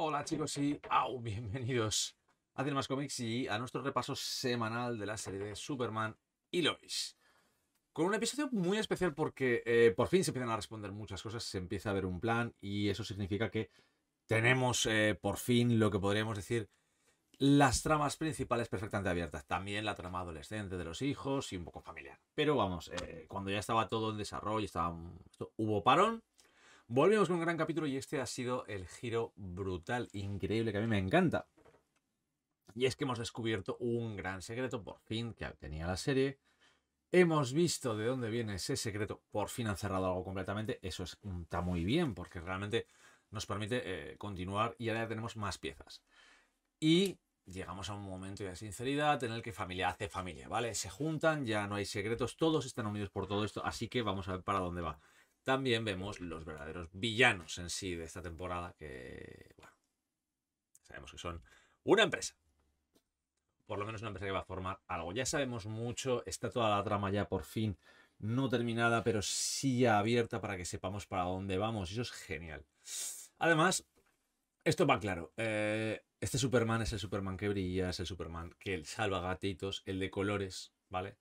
Hola chicos y bienvenidos a Más Comics y a nuestro repaso semanal de la serie de Superman y Lois. Con un episodio muy especial porque eh, por fin se empiezan a responder muchas cosas, se empieza a ver un plan y eso significa que tenemos eh, por fin lo que podríamos decir las tramas principales perfectamente abiertas. También la trama adolescente de los hijos y un poco familiar. Pero vamos, eh, cuando ya estaba todo en desarrollo, estaba, hubo parón Volvemos con un gran capítulo y este ha sido el giro brutal, increíble, que a mí me encanta. Y es que hemos descubierto un gran secreto, por fin, que tenía la serie. Hemos visto de dónde viene ese secreto, por fin han cerrado algo completamente. Eso mm, está muy bien, porque realmente nos permite eh, continuar y ahora ya tenemos más piezas. Y llegamos a un momento de sinceridad en el que familia hace familia, ¿vale? Se juntan, ya no hay secretos, todos están unidos por todo esto, así que vamos a ver para dónde va también vemos los verdaderos villanos en sí de esta temporada, que, bueno, sabemos que son una empresa. Por lo menos una empresa que va a formar algo. Ya sabemos mucho, está toda la trama ya por fin no terminada, pero sí abierta para que sepamos para dónde vamos. eso es genial. Además, esto va claro. Eh, este Superman es el Superman que brilla, es el Superman que salva gatitos, el de colores, ¿vale?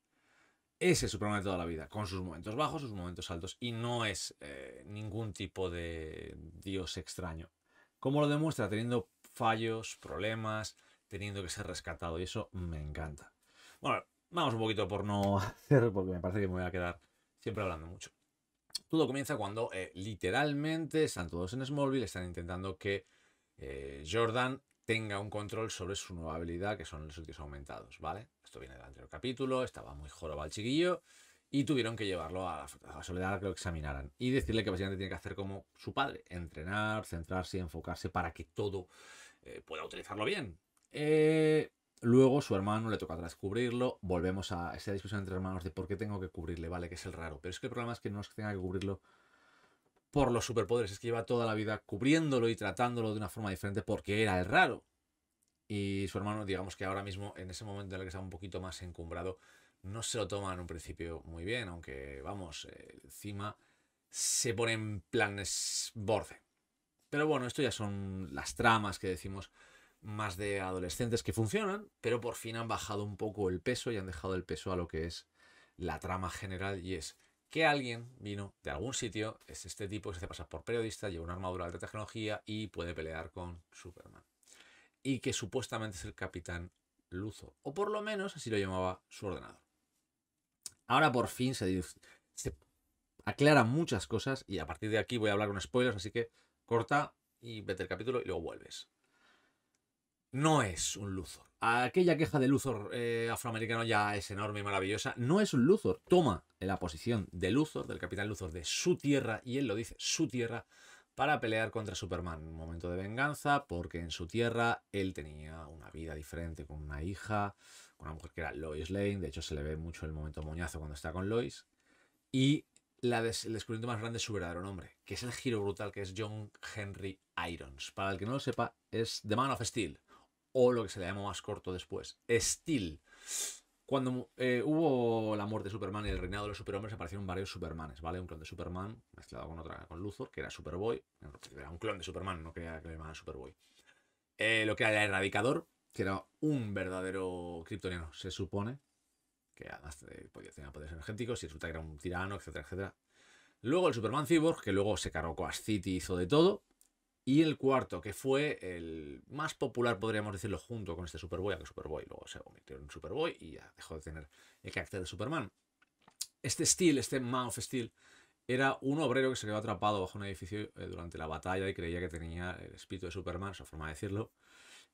Ese es Superman de toda la vida, con sus momentos bajos, sus momentos altos, y no es eh, ningún tipo de dios extraño. Como lo demuestra? Teniendo fallos, problemas, teniendo que ser rescatado, y eso me encanta. Bueno, vamos un poquito por no hacer, porque me parece que me voy a quedar siempre hablando mucho. Todo comienza cuando eh, literalmente están todos en Smallville, están intentando que eh, Jordan tenga un control sobre su nueva habilidad, que son los sitios aumentados, ¿vale? Esto viene del anterior capítulo, estaba muy joroba el chiquillo, y tuvieron que llevarlo a la, Soledad a que lo examinaran y decirle que básicamente tiene que hacer como su padre, entrenar, centrarse, enfocarse para que todo eh, pueda utilizarlo bien. Eh, luego su hermano le toca cubrirlo volvemos a esa discusión entre hermanos de por qué tengo que cubrirle, vale, que es el raro, pero es que el problema es que no es que tenga que cubrirlo por los superpoderes. Es que lleva toda la vida cubriéndolo y tratándolo de una forma diferente porque era el raro. Y su hermano, digamos que ahora mismo, en ese momento en el que está un poquito más encumbrado, no se lo toma en un principio muy bien, aunque, vamos, eh, encima se ponen en planes borde. Pero bueno, esto ya son las tramas que decimos más de adolescentes que funcionan, pero por fin han bajado un poco el peso y han dejado el peso a lo que es la trama general y es que alguien vino de algún sitio, es este tipo que se hace pasar por periodista, lleva una armadura de alta tecnología y puede pelear con Superman. Y que supuestamente es el capitán Luzo, o por lo menos así lo llamaba su ordenador. Ahora por fin se, aclaran muchas cosas y a partir de aquí voy a hablar con spoilers, así que corta y vete el capítulo y luego vuelves. No es un Luthor. Aquella queja de Luthor eh, afroamericano ya es enorme y maravillosa. No es un Luthor. Toma, la posición de Luthor, del capitán Luthor de su tierra, y él lo dice, su tierra, para pelear contra Superman. Un momento de venganza, porque en su tierra él tenía una vida diferente con una hija, con una mujer que era Lois Lane. De hecho, se le ve mucho el momento moñazo cuando está con Lois. Y la el descubrimiento más grande es su verdadero nombre, que es el giro brutal que es John Henry Irons. Para el que no lo sepa, es The Man of Steel, o lo que se le llama más corto después, Steel. Cuando eh, hubo la muerte de Superman y el reinado de los superhombres, aparecieron varios Supermanes, ¿vale? Un clon de Superman mezclado con otra, con Luthor, que era Superboy. Era un clon de Superman, no quería que le llamaran Superboy. Eh, lo que era el Erradicador, que era un verdadero kryptoniano, se supone. Que además eh, podía poderes energéticos y resulta que era un tirano, etcétera, etcétera. Luego el Superman Cyborg, que luego se cargó a City, hizo de todo. Y el cuarto, que fue el más popular, podríamos decirlo, junto con este Superboy, aunque Superboy luego se convirtió en Superboy y ya dejó de tener el carácter de Superman. Este Steel, este Man of Steel, era un obrero que se quedó atrapado bajo un edificio eh, durante la batalla y creía que tenía el espíritu de Superman, esa forma de decirlo,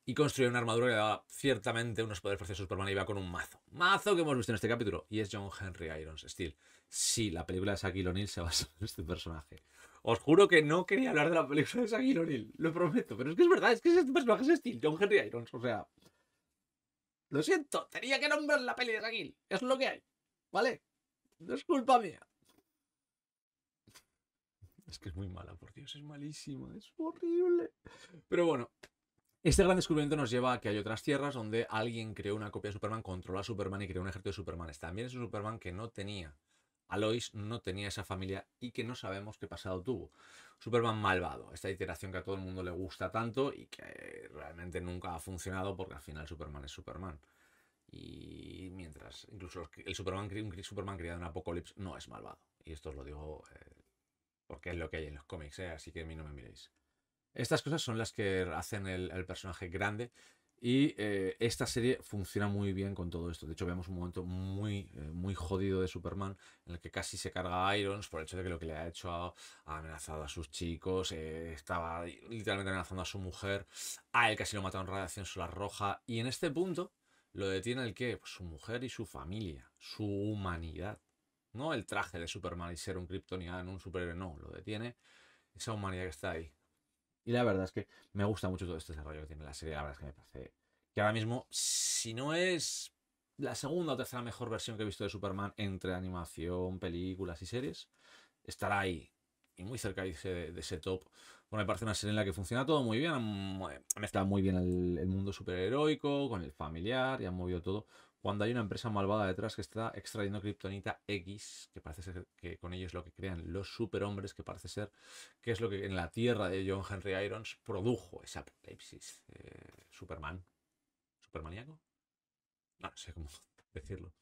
y construyó una armadura que daba ciertamente unos poderes de a Superman y iba con un mazo. Mazo que hemos visto en este capítulo, y es John Henry Irons Steel. Sí, la película de Saki O'Neal se basa en este personaje. Os juro que no quería hablar de la película de Shaquille O'Neal, lo prometo, pero es que es verdad, es que este personaje es Steel, John Henry Irons, o sea. Lo siento, tenía que nombrar la peli de Shaquille, es lo que hay, ¿vale? No es culpa mía. Es que es muy mala, por Dios, es malísima, es horrible. Pero bueno, este gran descubrimiento nos lleva a que hay otras tierras donde alguien creó una copia de Superman, controla a Superman y creó un ejército de Superman. También es un Superman que no tenía Alois no tenía esa familia y que no sabemos qué pasado tuvo. Superman malvado, esta iteración que a todo el mundo le gusta tanto y que realmente nunca ha funcionado porque al final Superman es Superman. Y mientras, incluso el Superman, un Superman criado en Apocalipsis no es malvado. Y esto os lo digo eh, porque es lo que hay en los cómics, eh, así que a mí no me miréis. Estas cosas son las que hacen el personaje grande y eh, esta serie funciona muy bien con todo esto. De hecho, vemos un momento muy, eh, muy jodido de Superman en el que casi se carga a Irons por el hecho de que lo que le ha hecho ha, amenazado a sus chicos, eh, estaba literalmente amenazando a su mujer, a él casi lo mataron radiación solar roja. Y en este punto lo detiene el que pues, su mujer y su familia, su humanidad. No el traje de Superman y ser un kryptoniano, un superhéroe, no, lo detiene esa humanidad que está ahí. Y la verdad es que me gusta mucho todo este desarrollo que tiene la serie. La verdad es que me parece que ahora mismo, si no es la segunda o tercera mejor versión que he visto de Superman entre animación, películas y series, estará ahí. Y muy cerca de, ese top. Bueno, me parece una serie en la que funciona todo muy bien. me eh, mezclado muy bien el, el mundo superheroico con el familiar y han movido todo cuando hay una empresa malvada detrás que está extrayendo kriptonita X, que parece ser que con ellos lo que crean los superhombres, que parece ser que es lo que en la tierra de John Henry Irons produjo esa apocalipsis. Eh, Superman. ¿Supermaníaco? No, sé cómo decirlo.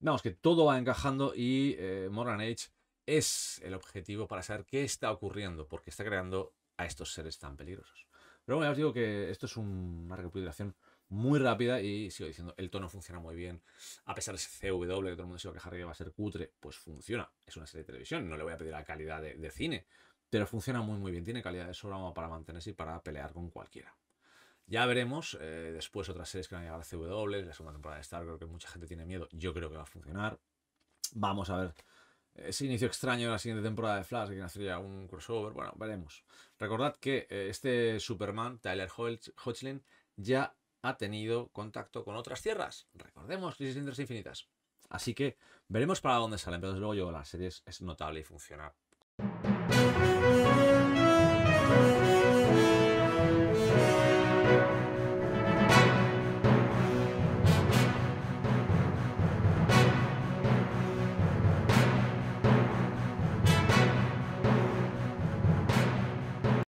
Vamos, que todo va encajando y eh, Age es el objetivo para saber qué está ocurriendo, porque está creando a estos seres tan peligrosos. Pero bueno, ya os digo que esto es una recopilación muy rápida y sigo diciendo, el tono funciona muy bien. A pesar de ese CW, que todo el mundo se va a quejar que va a ser cutre, pues funciona. Es una serie de televisión, no le voy a pedir la calidad de, cine, pero funciona muy muy bien, tiene calidad de sobra para mantenerse y para pelear con cualquiera. Ya veremos eh, después otras series que van a llegar a CW, la segunda temporada de Star, creo que mucha gente tiene miedo, yo creo que va a funcionar. Vamos a ver ese inicio extraño de la siguiente temporada de Flash, que nacería un crossover, bueno, veremos. Recordad que eh, este Superman, Tyler Hoechlin, ya ha tenido contacto con otras tierras. Recordemos, crisis de infinitas. Así que veremos para dónde salen, pero desde luego yo, la serie es, es notable y funciona.